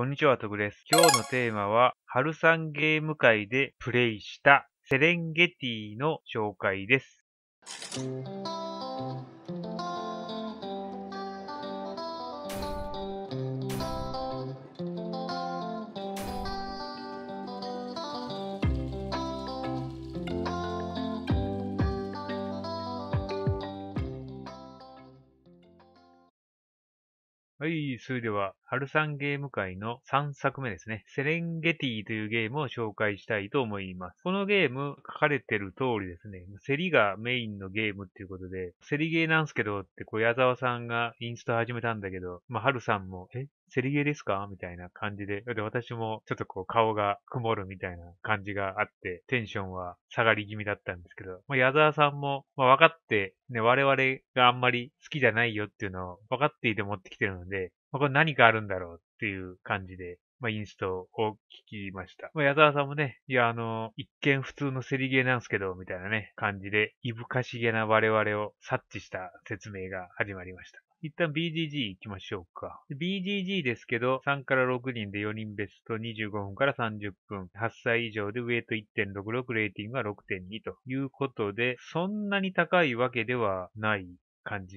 こんにちは、とぐです。今日のテーマは、るさんゲーム界でプレイしたセレンゲティの紹介です。はい、それでは、ハルさんゲーム界の3作目ですね。セレンゲティというゲームを紹介したいと思います。このゲーム、書かれてる通りですね、セリがメインのゲームっていうことで、セリゲーなんすけどって、小矢沢さんがインスト始めたんだけど、まあ、ルさんも、え、セリゲですかみたいな感じで、で、私もちょっとこう顔が曇るみたいな感じがあって、テンションは下がり気味だったんですけど、まあ、矢沢さんも、まあ、分かって、ね、我々があんまり好きじゃないよっていうのを分かっていて持ってきてるので、まあ、これ何かあるんだろうっていう感じで、まあ、インストを聞きました。まあ、矢沢さんもね、いや、あの、一見普通のセリゲーなんですけど、みたいなね、感じで、いぶかしげな我々を察知した説明が始まりました。一旦 BGG 行きましょうか。BGG ですけど、3から6人で4人ベスト25分から30分。8歳以上でウェイト1.66、レーティングは6.2ということで、そんなに高いわけではない感じ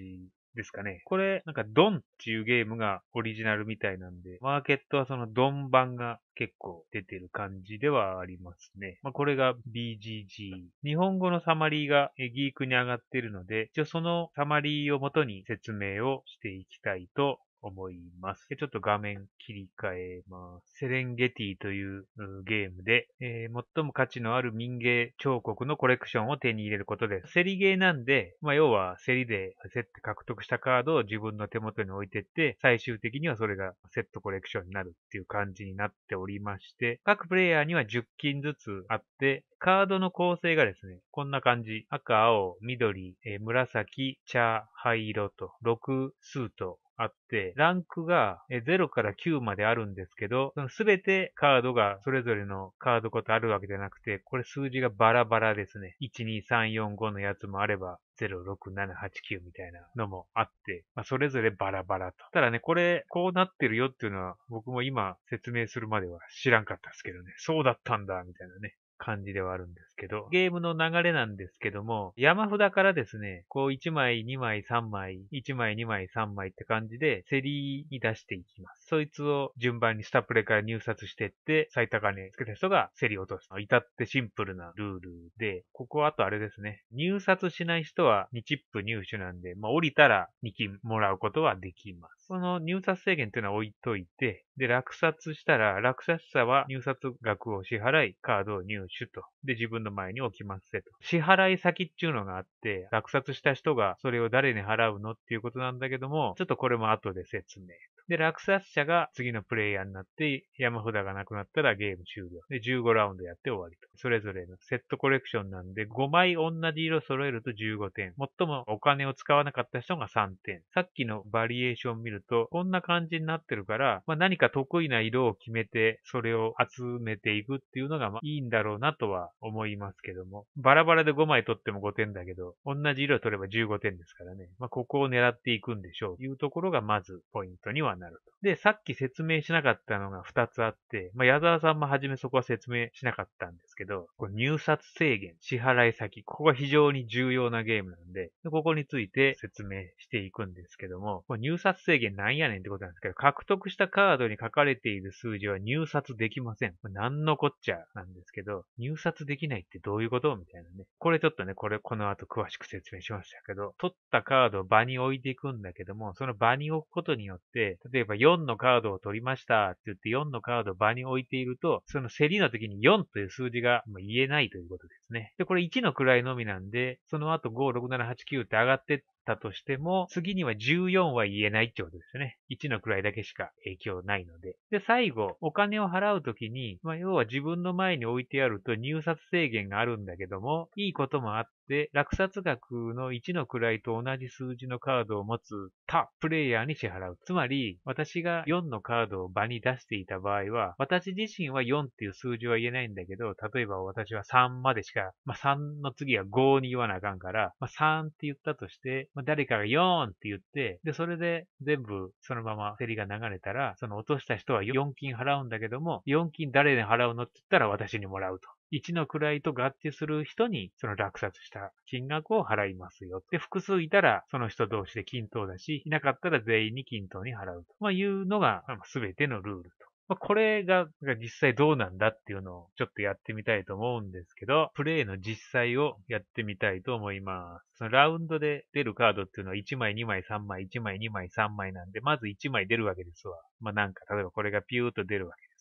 ですかね。これ、なんかドンっていうゲームがオリジナルみたいなんで、マーケットはそのドン版が結構出てる感じではありますね。まあ、これが BGG。日本語のサマリーがギークに上がってるので、一応そのサマリーをもとに説明をしていきたいと思います。ちょっと画面切り替えます。セレンゲティというゲームで、えー、最も価値のある民芸彫刻のコレクションを手に入れることです。セリゲーなんで、まあ、要はセリで競って獲得したカードを自分の手元に置いてって、最終的にはそれがセットコレクションになるっていう感じになっておりまして、各プレイヤーには10金ずつあって、カードの構成がですね、こんな感じ。赤、青、緑、えー、紫、茶、灰色と、6数とあって、ランクが0から9まであるんですけど、すべてカードがそれぞれのカードごとあるわけじゃなくて、これ数字がバラバラですね。12345のやつもあれば、06789みたいなのもあって、まあ、それぞれバラバラと。ただね、これ、こうなってるよっていうのは、僕も今説明するまでは知らんかったですけどね。そうだったんだ、みたいなね。感じではあるんですけど、ゲームの流れなんですけども、山札からですね、こう1枚、2枚、3枚、1枚、2枚、3枚って感じで、競りに出していきます。そいつを順番にスタプレから入札してって、最高値つけた人が競り落とす。至ってシンプルなルールで、ここはあとあれですね、入札しない人は2チップ入手なんで、まあ、降りたら2金もらうことはできます。その入札制限っていうのは置いといて、で、落札したら、落札者は入札額を支払い、カードを入入手と。で、自分の前に置きますせと。支払い先っていうのがあって、落札した人がそれを誰に払うのっていうことなんだけども、ちょっとこれも後で説明。で、落札者が次のプレイヤーになって、山札がなくなったらゲーム終了。で、15ラウンドやって終わりと。それぞれのセットコレクションなんで、5枚同じ色揃えると15点。最もお金を使わなかった人が3点。さっきのバリエーション見ると、こんな感じになってるから、まあ、何か得意な色を決めて、それを集めていくっていうのが、まあ、いいんだろうろうなとは思いますけども。バラバラで5枚取っても5点だけど、同じ色を取れば15点ですからね。まあ、ここを狙っていくんでしょうというところがまずポイントにはなると。で、さっき説明しなかったのが2つあって、まあ、矢沢さんもはじめそこは説明しなかったんですけど、これ入札制限、支払い先、ここが非常に重要なゲームなんで、でここについて説明していくんですけども、これ入札制限なんやねんってことなんですけど、獲得したカードに書かれている数字は入札できません。何のこっちゃなんですけど、入札できないってどういうことみたいなね。これちょっとね、これ、この後詳しく説明しましたけど、取ったカードを場に置いていくんだけども、その場に置くことによって、例えば4のカードを取りましたって言って4のカードを場に置いていると、その競りの時に4という数字が言えないということですね。で、これ1の位のみなんで、その後5、6、7、8、9って上がってっったとしても、次には14は言えないってことですよね。1の位だけしか影響ないので。で、最後、お金を払うときに、まあ、要は自分の前に置いてあると入札制限があるんだけども、いいこともあって、で、落札額の1の位と同じ数字のカードを持つ他プレイヤーに支払う。つまり、私が4のカードを場に出していた場合は、私自身は4っていう数字は言えないんだけど、例えば私は3までしか、まあ、3の次は5に言わなあかんから、まあ、3って言ったとして、まあ、誰かが4って言って、で、それで全部そのまま競りが流れたら、その落とした人は4金払うんだけども、4金誰に払うのって言ったら私にもらうと。1の位と合致する人に、その落札した金額を払いますよ。で、複数いたら、その人同士で均等だし、いなかったら全員に均等に払うと、まあ、いうのが、全てのルールと。まあ、これが実際どうなんだっていうのをちょっとやってみたいと思うんですけど、プレイの実際をやってみたいと思います。そのラウンドで出るカードっていうのは1枚、2枚、3枚、1枚、2枚、3枚なんで、まず1枚出るわけですわ。まあ、なんか、例えばこれがピューと出るわけです。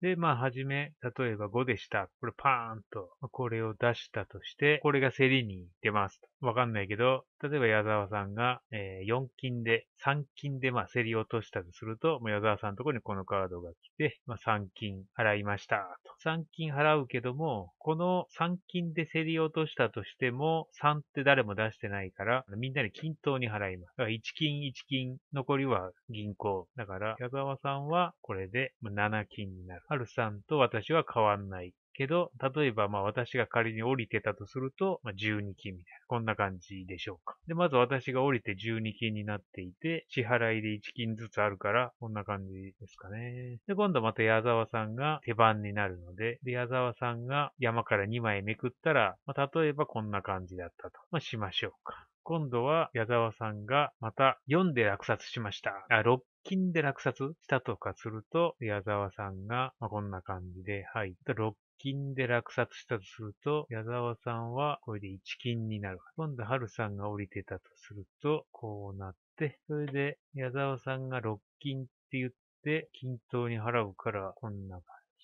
で、まあ、はじめ、例えば5でした。これパーンと、これを出したとして、これが競りに出ます。わかんないけど、例えば矢沢さんが、えー、4金で、3金で、まあ、競り落としたとすると、もう矢沢さんのところにこのカードが来て、まあ、3金払いました。と。3金払うけども、この3金で競り落としたとしても、3って誰も出してないから、みんなに均等に払います。だから1金1金、残りは銀行。だから、矢沢さんはこれで7金になる。ハルさんと私は変わんないけど、例えばまあ私が仮に降りてたとすると、まあ、12金みたいな、こんな感じでしょうか。で、まず私が降りて12金になっていて、支払いで1金ずつあるから、こんな感じですかね。で、今度また矢沢さんが手番になるので、で、矢沢さんが山から2枚めくったら、まあ、例えばこんな感じだったと。まあ、しましょうか。今度は矢沢さんがまた4で落札しました。あ、6金で落札したとかすると、矢沢さんが、まあ、こんな感じで入った。6金で落札したとすると、矢沢さんはこれで1金になる。今度春さんが降りてたとすると、こうなって、それで矢沢さんが6金って言って、均等に払うからこんな感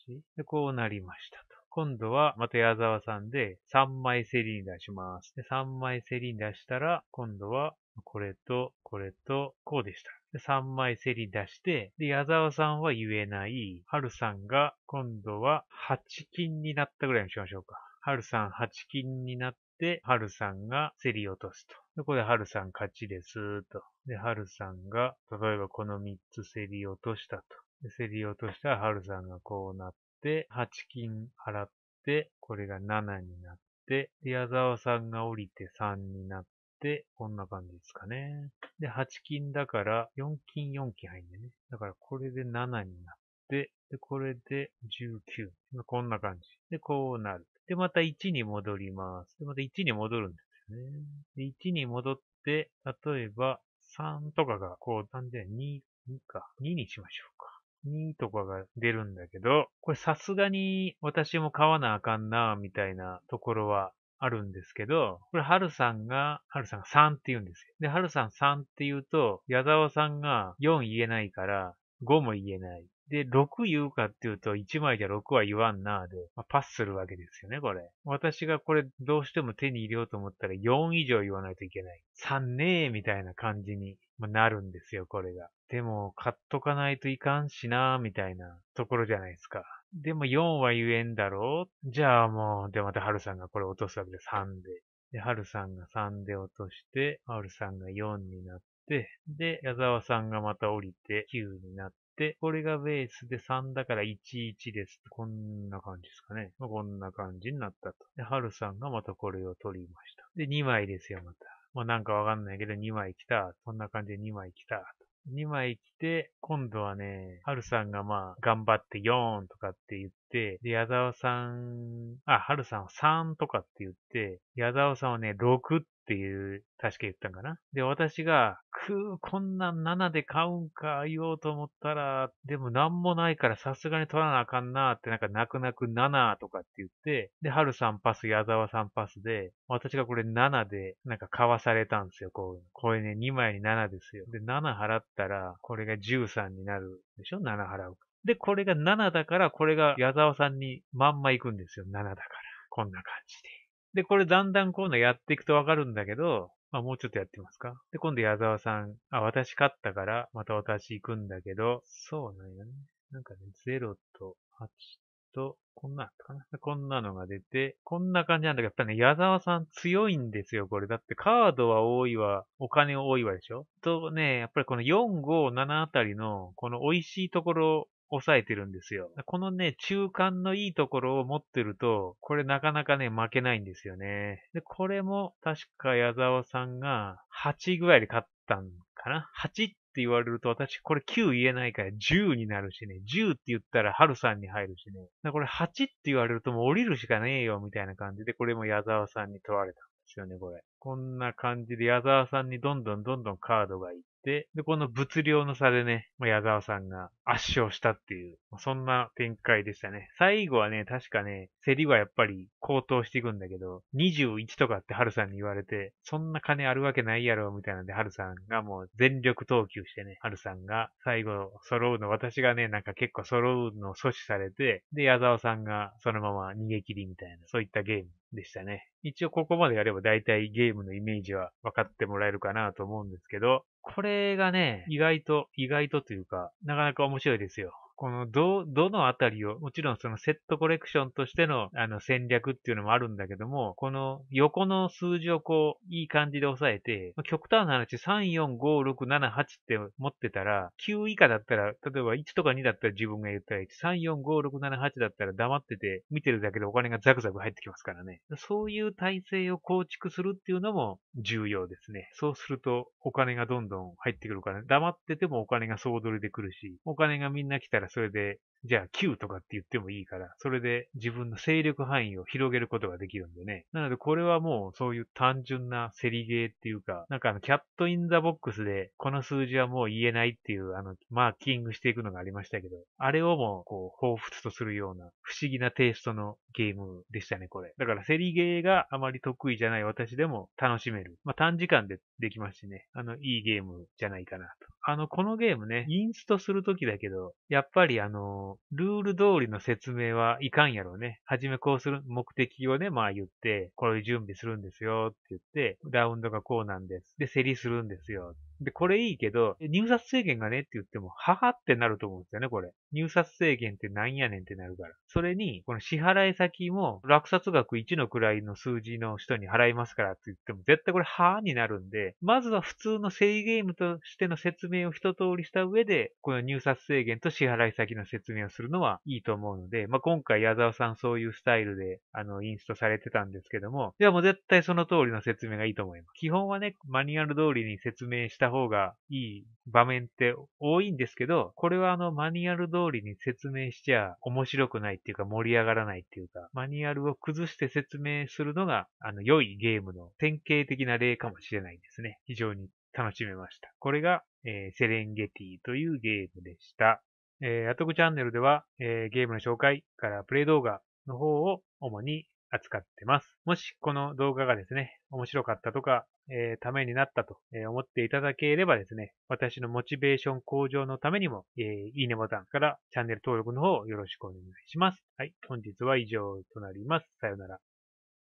じ。で、こうなりましたと。今度はまた矢沢さんで3枚セリに出します。で3枚セリに出したら、今度はこれと、これと、こうでした。で3枚セリ出して、で、矢沢さんは言えない。春さんが、今度は8金になったぐらいにしましょうか。春さん8金になって、春さんが競り落とすと。で、ここで春さん勝ちです、と。で、春さんが、例えばこの3つ競り落としたと。で競り落としたら春さんがこうなって、、8金払って、これが7になって、で、矢沢さんが降りて3になって、こんな感じですかね。で、8金だから、4金4金入んでね。だからこれで7になって、で、これで19。こんな感じ。で、こうなる。で、また1に戻ります。で、また1に戻るんですよね。で、1に戻って、例えば3とかがこう、単純に2か。2にしましょうか。2とかが出るんだけど、これさすがに私も買わなあかんな、みたいなところはあるんですけど、これ、はるさんが、はるさんが3って言うんですよ。で、はるさん3って言うと、矢沢さんが4言えないから、5も言えない。で、6言うかっていうと、1枚じゃ6は言わんなで、まあ、パスするわけですよね、これ。私がこれどうしても手に入れようと思ったら4以上言わないといけない。3ねーみたいな感じにまあ、なるんですよ、これが。でも、買っとかないといかんしな、みたいなところじゃないですか。でも4は言えんだろうじゃあもう、でまた春さんがこれ落とすわけで3で。で、春さんが3で落として、春さんが4になって、で、矢沢さんがまた降りて9になって、これがベースで3だから11です。こんな感じですかね。まあ、こんな感じになったと。で、春さんがまたこれを取りました。で、2枚ですよ、また。まあなんかわかんないけど2枚来た。こんな感じで2枚来た。2枚来て、今度はね、春さんがまあ、頑張って4とかって言って、で、矢沢さん、あ、はさんは3とかって言って、矢沢さんはね、6ってっていう、確か言ったんかな。で、私が、くぅ、こんなん7で買うんか、言おうと思ったら、でもなんもないからさすがに取らなあかんなーって、なんか泣く泣く7とかって言って、で、春さんパス、矢沢さんパスで、私がこれ7で、なんか買わされたんですよ、こういうの。これね、2枚に7ですよ。で、7払ったら、これが13になるでしょ ?7 払うか。で、これが7だから、これが矢沢さんにまんま行くんですよ、7だから。こんな感じで。で、これだんだんこういうのやっていくとわかるんだけど、まあもうちょっとやってますか。で、今度矢沢さん、あ、私勝ったから、また私行くんだけど、そうなんよね。なんかね、0と8と、こんな、かなこんなのが出て、こんな感じなんだけど、やっぱね、矢沢さん強いんですよ、これ。だってカードは多いわ、お金多いわでしょとね、やっぱりこの4、5、7あたりの、この美味しいところ抑えてるんですよ。このね、中間のいいところを持ってると、これなかなかね、負けないんですよね。で、これも確か矢沢さんが8ぐらいで勝ったんかな ?8 って言われると、私これ9言えないから10になるしね、10って言ったら春さんに入るしね。これ8って言われるともう降りるしかねえよみたいな感じで、これも矢沢さんに取られたんですよね、これ。こんな感じで矢沢さんにどんどんどんどんカードがいっ、で、この物量の差でね、まあ、矢沢さんが圧勝したっていう、まあ、そんな展開でしたね。最後はね、確かね、競りはやっぱり高騰していくんだけど、21とかって春さんに言われて、そんな金あるわけないやろ、みたいなんで春さんがもう全力投球してね、春さんが最後揃うの、私がね、なんか結構揃うのを阻止されて、で、矢沢さんがそのまま逃げ切りみたいな、そういったゲームでしたね。一応ここまでやれば大体ゲームのイメージは分かってもらえるかなと思うんですけど、これがね、意外と、意外とというか、なかなか面白いですよ。このど、どのあたりを、もちろんそのセットコレクションとしてのあの戦略っていうのもあるんだけども、この横の数字をこう、いい感じで押さえて、極端な話、3、4、5、6、7、8って持ってたら、9以下だったら、例えば1とか2だったら自分が言ったら1、3、4、5、6、7、8だったら黙ってて、見てるだけでお金がザクザク入ってきますからね。そういう体制を構築するっていうのも重要ですね。そうすると、お金がどんどん入ってくるから、黙っててもお金が総取りで来るし、お金がみんな来たらそれでじゃあ Q とかって言ってもいいから、それで自分の勢力範囲を広げることができるんでね。なのでこれはもうそういう単純な競りゲーっていうか、なんかあのキャットインザボックスでこの数字はもう言えないっていうあのマーキングしていくのがありましたけど、あれをもうこう彷彿とするような不思議なテイストのゲームでしたね、これ。だから競りゲーがあまり得意じゃない私でも楽しめる。まあ短時間でできますしね、あのいいゲームじゃないかなと。あのこのゲームね、インストするときだけど、やっぱりあのルール通りの説明はいかんやろうね。はじめこうする目的をね、まあ言って、こういう準備するんですよって言って、ラウンドがこうなんです。で、競りするんですよ。で、これいいけど、入札制限がねって言っても、ははってなると思うんですよね、これ。入札制限ってなんやねんってなるから。それに、この支払い先も、落札額1の位の数字の人に払いますからって言っても、絶対これはーになるんで、まずは普通のセリゲームとしての説明を一通りした上で、この入札制限と支払い先の説明をするのはいいと思うので、まあ、今回矢沢さんそういうスタイルで、あの、インストされてたんですけども、いやもう絶対その通りの説明がいいと思います。基本はね、マニュアル通りに説明したした方がいい場面って多いんですけど、これはあのマニュアル通りに説明しちゃ面白くないっていうか盛り上がらないっていうか、マニュアルを崩して説明するのが、あの、良いゲームの典型的な例かもしれないですね。非常に楽しめました。これが、えー、セレンゲティというゲームでした。えー、アトクチャンネルでは、えー、ゲームの紹介からプレイ動画の方を主に扱ってます。もしこの動画がですね、面白かったとか、えためになったと、え思っていただければですね、私のモチベーション向上のためにも、えいいねボタンからチャンネル登録の方よろしくお願いします。はい、本日は以上となります。さよなら。